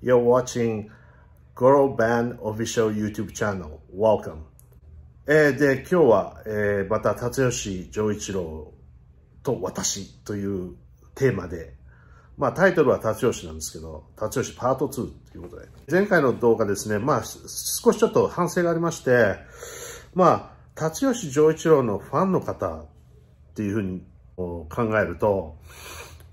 You're watching Girl Band Official YouTube Channel. Welcome. えー、で、今日は、えー、また達吉丈一郎と私というテーマで、まあタイトルは達吉なんですけど、達吉パート2ということで。前回の動画ですね、まあ少しちょっと反省がありまして、まあ、達吉丈一郎のファンの方っていうふうに考えると、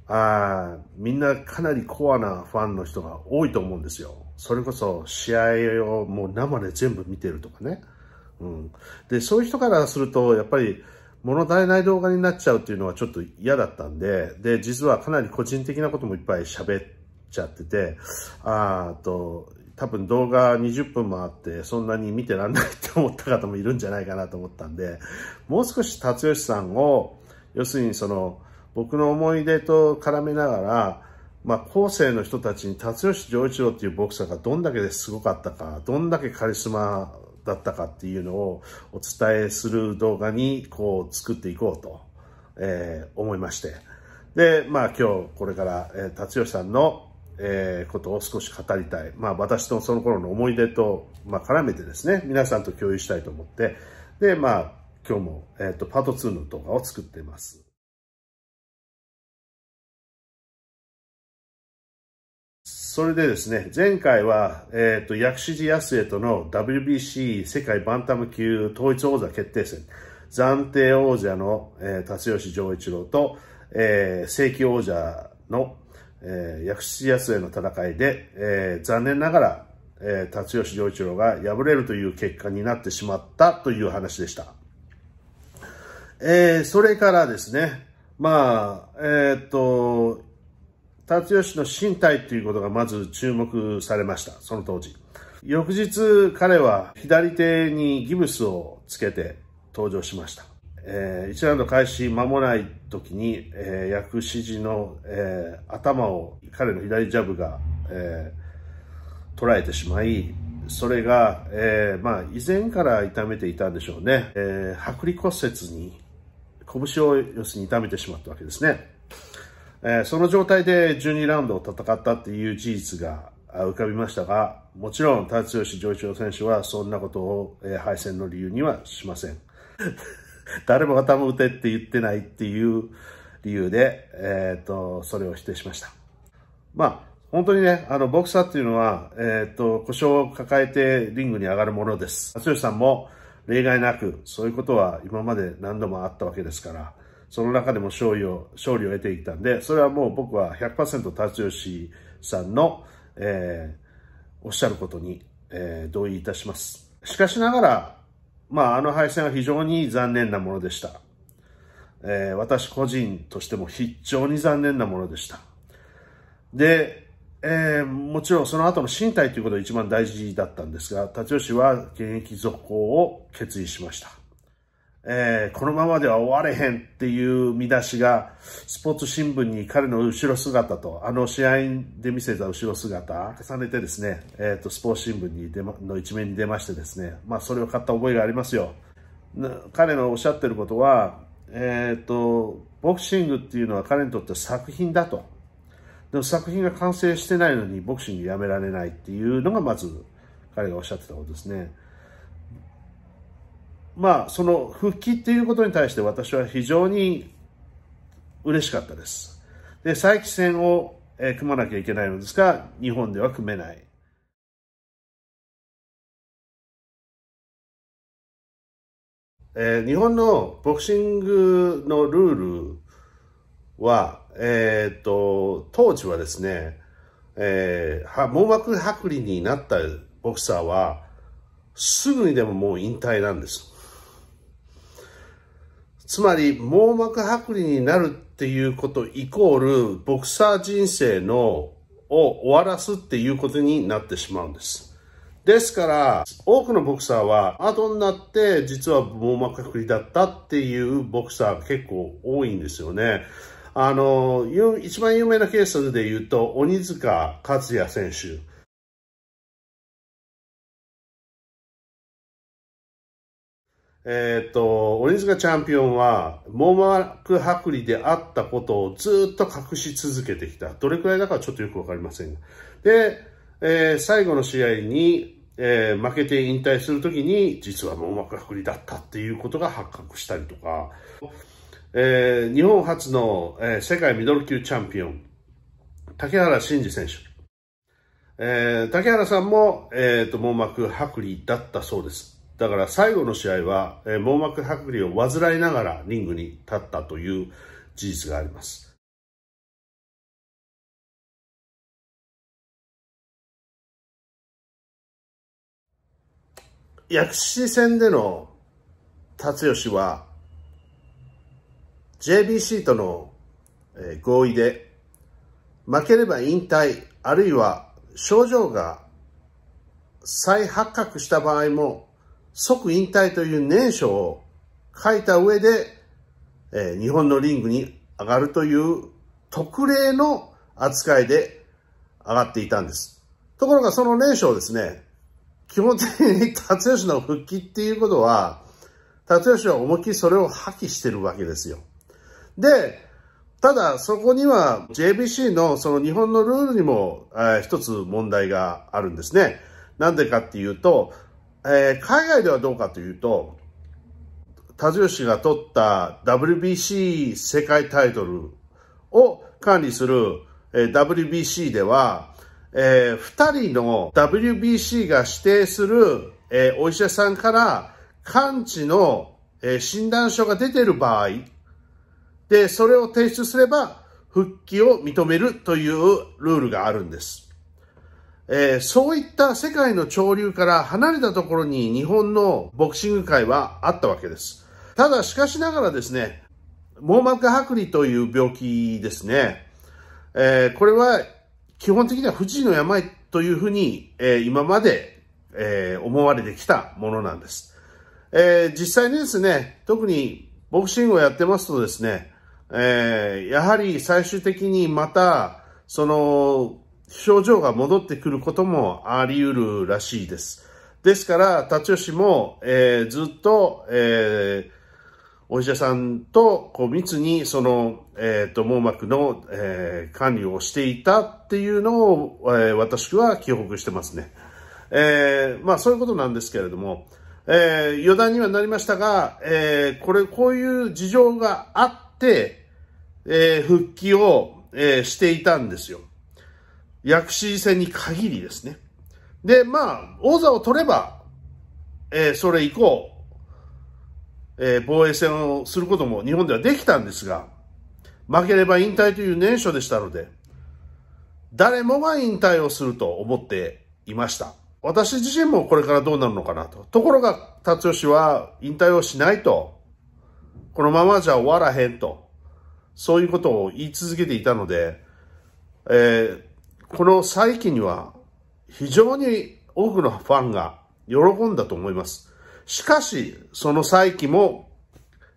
あみんなかなりコアなファンの人が多いと思うんですよ。それこそ試合をもう生で全部見てるとかね。うん、でそういう人からするとやっぱり物足りない動画になっちゃうっていうのはちょっと嫌だったんで、で、実はかなり個人的なこともいっぱい喋っちゃってて、あーと、多分動画20分もあってそんなに見てらんないって思った方もいるんじゃないかなと思ったんで、もう少し達吉さんを、要するにその、僕の思い出と絡めながら、まあ、後世の人たちに辰吉丈一郎っていうボクサーがどんだけすごかったか、どんだけカリスマだったかっていうのをお伝えする動画にこう作っていこうと、えー、思いまして。で、まあ今日これから、えー、辰吉さんの、えー、ことを少し語りたい。まあ私とその頃の思い出と、まあ絡めてですね、皆さんと共有したいと思って、で、まあ今日も、えっ、ー、と、パート2の動画を作っています。それでですね、前回は、えっ、ー、と、薬師寺康江との WBC 世界バンタム級統一王座決定戦、暫定王者の、えー、辰吉丈一郎と、えー、正規王者の、えー、薬師寺康江の戦いで、えー、残念ながら、えー、辰吉丈一郎が敗れるという結果になってしまったという話でした。えー、それからですね、まあ、えっ、ー、と、辰吉の身体ということがまず注目されました、その当時。翌日、彼は左手にギブスをつけて登場しました。えー、一ラウンド開始間もない時に、えー、薬師寺の、えー、頭を彼の左ジャブが、えー、捉えてしまい、それが、えー、まあ、以前から痛めていたんでしょうね。えー、剥離骨折に、拳を要するに痛めてしまったわけですね。えその状態で12ラウンドを戦ったっていう事実が浮かびましたが、もちろん、辰吉上一郎選手はそんなことを、え敗戦の理由にはしません。誰も頭打てって言ってないっていう理由で、えっ、と、それを否定しました。まあ、本当にね、あの、ボクサーっていうのは、えっ、と、故障を抱えてリングに上がるものです。田吉さんも例外なく、そういうことは今まで何度もあったわけですから、その中でも勝利を、勝利を得ていたんで、それはもう僕は100%達吉さんの、えー、おっしゃることに、えー、同意いたします。しかしながら、まあ、あの敗戦は非常に残念なものでした。えー、私個人としても非常に残念なものでした。で、えー、もちろんその後の身体ということが一番大事だったんですが、立吉は現役続行を決意しました。えー、このままでは終われへんっていう見出しが、スポーツ新聞に彼の後ろ姿と、あの試合で見せた後ろ姿、重ねてですね、えっ、ー、と、スポーツ新聞に出、ま、の一面に出ましてですね、まあ、それを買った覚えがありますよ。彼のおっしゃってることは、えっ、ー、と、ボクシングっていうのは彼にとって作品だと。でも作品が完成してないのにボクシングやめられないっていうのがまず彼がおっしゃってたことですね。まあ、その復帰っていうことに対して私は非常に嬉しかったです。で、再起戦を、え組まなきゃいけないのですが、日本では組めない。えー、日本のボクシングのルールは、えー、っと、当時はですね、えー、網膜剥離になったボクサーは、すぐにでももう引退なんです。つまり網膜剥離になるっていうことイコールボクサー人生のを終わらすっていうことになってしまうんです。ですから、多くのボクサーは、後になって実は網膜剥離だったっていうボクサー結構多いんですよね。あの、一番有名なケースで言うと、鬼塚克也選手。えー、っと、鬼塚チャンピオンは、網膜剥離であったことをずっと隠し続けてきた。どれくらいだかちょっとよくわかりませんで、えー、最後の試合に、えー、負けて引退するときに、実は網膜剥離だったっていうことが発覚したりとか、え日本初の、え世界ミドル級チャンピオン、竹原慎二選手。え竹原さんも、えっ、と、網膜剥離だったそうです。だから最後の試合は、えー、網膜剥離を患いながらリングに立ったという事実があります。薬師戦での達吉は JBC との合意で負ければ引退あるいは症状が再発覚した場合も即引退という念書を書いた上で、えー、日本のリングに上がるという特例の扱いで上がっていたんです。ところがその念書をですね、基本的に達吉の復帰っていうことは、達吉は思いっきりそれを破棄してるわけですよ。で、ただそこには JBC のその日本のルールにも、えー、一つ問題があるんですね。なんでかっていうと、えー、海外ではどうかというと、田吉が取った WBC 世界タイトルを管理する、えー、WBC では、えー、2人の WBC が指定する、えー、お医者さんから完治の、えー、診断書が出てる場合で、それを提出すれば復帰を認めるというルールがあるんです。えー、そういった世界の潮流から離れたところに日本のボクシング界はあったわけです。ただしかしながらですね、網膜剥離という病気ですね。えー、これは基本的には不治の病というふうに、えー、今まで、え思われてきたものなんです。え実際にですね、特にボクシングをやってますとですね、えやはり最終的にまた、その、症状が戻ってくることもあり得るらしいです。ですから、立吉も、えー、ずっと、えー、お医者さんとこう密にその、えっ、ー、と網膜の、えー、管理をしていたっていうのを、えー、私は記憶してますね。えー、まあそういうことなんですけれども、えー、余談にはなりましたが、えー、これ、こういう事情があって、えー、復帰を、えー、していたんですよ。薬師戦に限りですね。で、まあ、王座を取れば、えー、それ以降、えー、防衛戦をすることも日本ではできたんですが、負ければ引退という年初でしたので、誰もが引退をすると思っていました。私自身もこれからどうなるのかなと。ところが、達吉は引退をしないと、このままじゃ終わらへんと、そういうことを言い続けていたので、えー、この再起には非常に多くのファンが喜んだと思います。しかし、その再起も、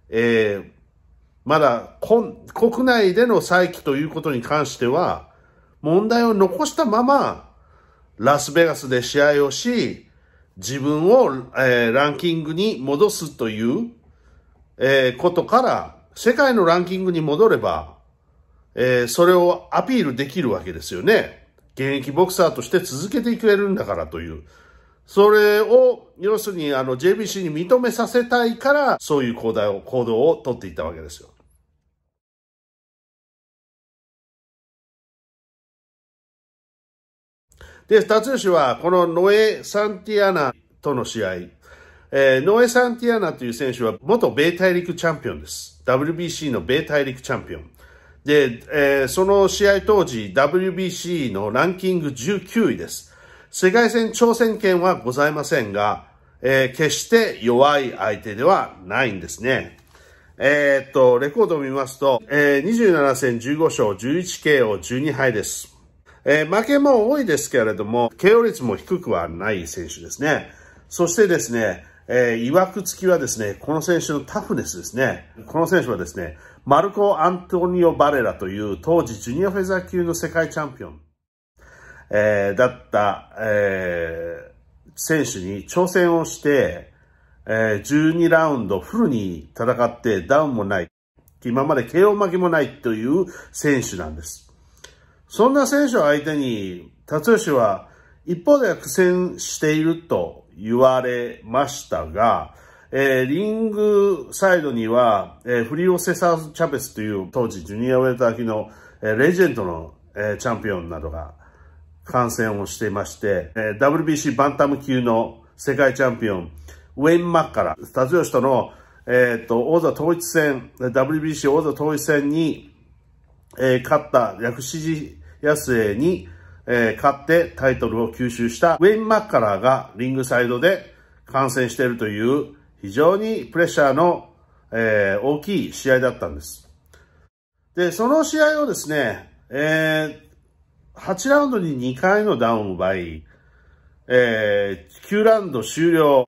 えー、まだ国内での再起ということに関しては、問題を残したまま、ラスベガスで試合をし、自分を、えー、ランキングに戻すという、えー、ことから、世界のランキングに戻れば、えー、それをアピールできるわけですよね。現役ボクサーとして続けてくれるんだからという。それを、要するにあの JBC に認めさせたいから、そういう行動を、行動を取っていったわけですよ。で、達吉は、このノエ・サンティアナとの試合、えー、ノエ・サンティアナという選手は元米大陸チャンピオンです。WBC の米大陸チャンピオン。で、えー、その試合当時 WBC のランキング19位です。世界戦挑戦権はございませんが、えー、決して弱い相手ではないんですね。えー、っと、レコードを見ますと、えー、27戦15勝 11KO12 敗です。えー、負けも多いですけれども、KO 率も低くはない選手ですね。そしてですね、えー、曰くつきはですね、この選手のタフネスですね。この選手はですね、マルコ・アントニオ・バレラという当時ジュニアフェザー級の世界チャンピオン、えー、だった、えー、選手に挑戦をして、えー、12ラウンドフルに戦ってダウンもない。今まで KO 負けもないという選手なんです。そんな選手を相手に、達吉は一方では苦戦していると言われましたが、えー、リングサイドには、えー、フリオ・セサー・チャペスという当時ジュニアウェルター級の、えー、レジェンドの、えー、チャンピオンなどが観戦をしていまして、えー、WBC バンタム級の世界チャンピオン、ウェイン・マッカラ、達吉との、えっ、ー、と、王座統一戦、WBC 王座統一戦に、えー、勝った薬師寺康江に、えー、勝ってタイトルを吸収したウェイン・マッカラーがリングサイドで観戦しているという非常にプレッシャーの、えー、大きい試合だったんです。で、その試合をですね、えー、8ラウンドに2回のダウンを奪い、えー、9ラウンド終了、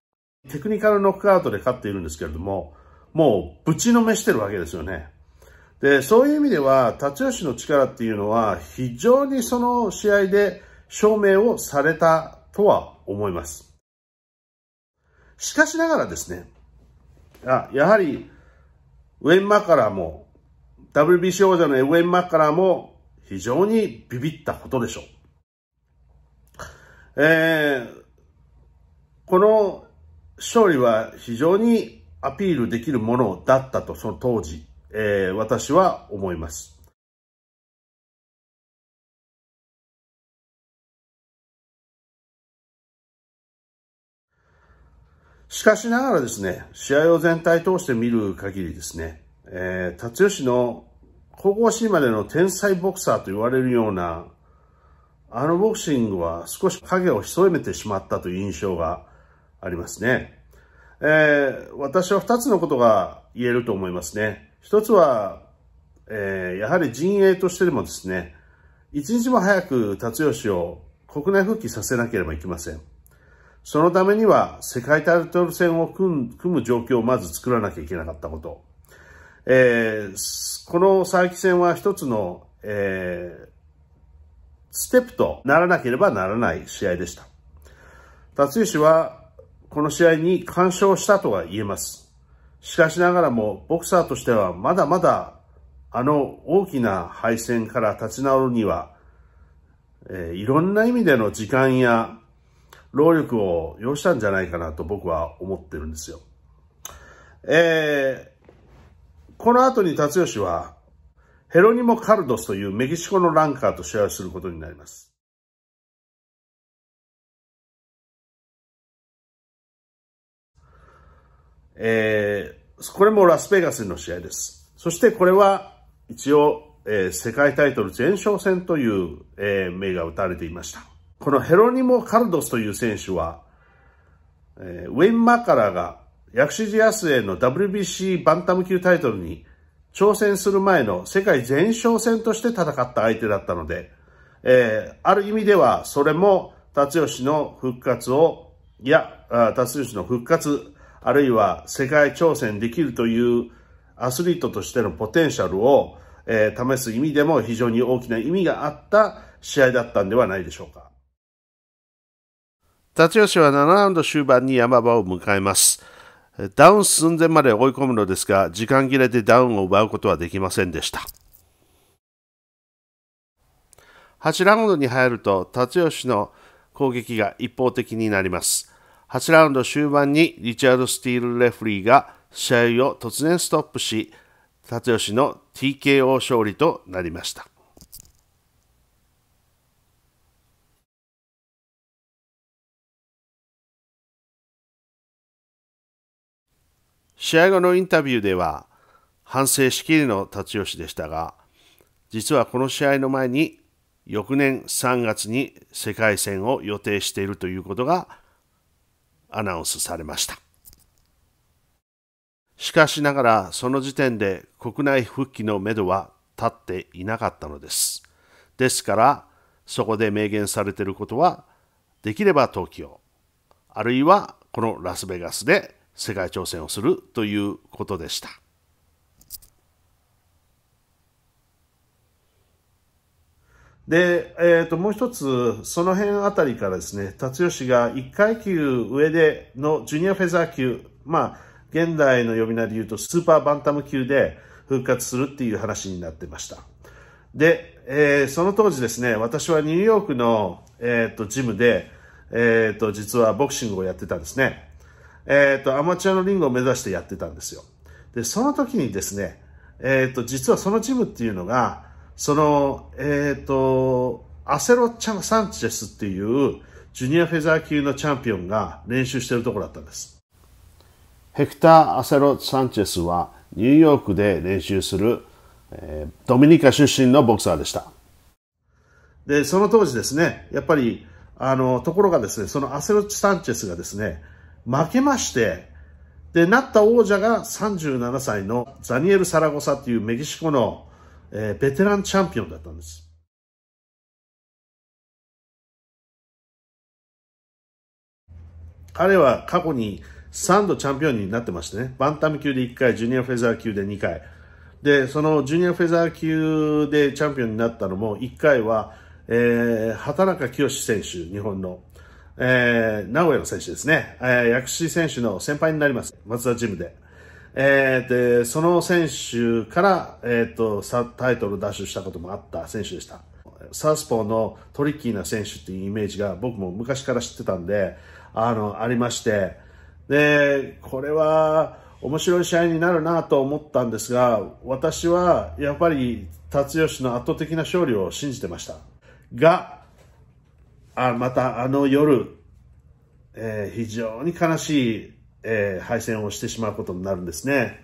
テクニカルノックアウトで勝っているんですけれども、もうぶちのめしてるわけですよね。で、そういう意味では、辰吉の力っていうのは、非常にその試合で証明をされたとは思います。しかしながらですね、あやはり、ウェン・マカラーも、WBC 王者のウェン・マカラーも、非常にビビったことでしょう。えー、この勝利は非常にアピールできるものだったと、その当時えー、私は思います。しかしながらですね、試合を全体通して見る限りですね、えー、辰吉の高校シーンまでの天才ボクサーと言われるような、あのボクシングは少し影を潜めてしまったという印象がありますね。えー、私は二つのことが言えると思いますね。一つは、えー、やはり陣営としてでもですね、一日も早く達吉を国内復帰させなければいけません。そのためには世界タイトル戦を組む状況をまず作らなきゃいけなかったこと。えー、この佐伯戦は一つの、えー、ステップとならなければならない試合でした。達吉はこの試合に干渉したとは言えます。しかしながらも、ボクサーとしてはまだまだ、あの大きな敗戦から立ち直るには、えー、いろんな意味での時間や労力を要したんじゃないかなと僕は思ってるんですよ。えー、この後に達吉は、ヘロニモ・カルドスというメキシコのランカーと試合をすることになります。えー、これもラスベガスの試合です。そしてこれは一応、えー、世界タイトル前哨戦という、えー、名が打たれていました。このヘロニモ・カルドスという選手は、えー、ウェン・マカラーが薬師寺スへの WBC バンタム級タイトルに挑戦する前の世界前哨戦として戦った相手だったので、えー、ある意味ではそれも達吉の復活を、いや、達吉の復活、あるいは世界挑戦できるというアスリートとしてのポテンシャルを、えー、試す意味でも非常に大きな意味があった試合だったんではないでしょうか。辰吉は7ラウンド終盤に山場を迎えます。ダウン寸前まで追い込むのですが、時間切れでダウンを奪うことはできませんでした。8ラウンドに入ると、辰吉の攻撃が一方的になります。8ラウンド終盤にリチャード・スティール・レフリーが試合を突然ストップし、辰吉の TKO 勝利となりました。試合後のインタビューでは、反省しきりの辰吉でしたが、実はこの試合の前に、翌年3月に世界戦を予定しているということがアナウンスされました。しかしながらその時点で国内復帰のめどは立っていなかったのです。ですからそこで明言されていることはできれば東京あるいはこのラスベガスで世界挑戦をするということでした。で、えっ、ー、と、もう一つ、その辺あたりからですね、達吉が1階級上でのジュニアフェザー級、まあ、現代の呼び名で言うとスーパーバンタム級で復活するっていう話になってました。で、えー、その当時ですね、私はニューヨークの、えっ、ー、と、ジムで、えっ、と、実はボクシングをやってたんですね。えっ、と、アマチュアのリングを目指してやってたんですよ。で、その時にですね、えっ、と、実はそのジムっていうのが、その、えっ、ー、と、アセロ・チャン・サンチェスっていうジュニアフェザー級のチャンピオンが練習してるところだったんです。ヘクター・アセロ・サンチェスはニューヨークで練習する、えー、ドミニカ出身のボクサーでした。で、その当時ですね、やっぱり、あの、ところがですね、そのアセロ・サンチェスがですね、負けまして、で、なった王者が37歳のザニエル・サラゴサっていうメキシコのえー、ベテランチャンピオンだったんです。彼は過去に3度チャンピオンになってましてね、バンタム級で1回、ジュニアフェザー級で2回。で、そのジュニアフェザー級でチャンピオンになったのも、1回は、えー、畑中清選手、日本の、えー、名古屋の選手ですね、えー、薬師選手の先輩になります、松田ジムで。えー、で、その選手から、えっ、ー、と、タイトル奪取したこともあった選手でした。サウスポーのトリッキーな選手っていうイメージが僕も昔から知ってたんで、あの、ありまして、で、これは面白い試合になるなと思ったんですが、私はやっぱり辰吉の圧倒的な勝利を信じてました。が、あまたあの夜、えー、非常に悲しいえー、敗戦をしてしまうことになるんですね。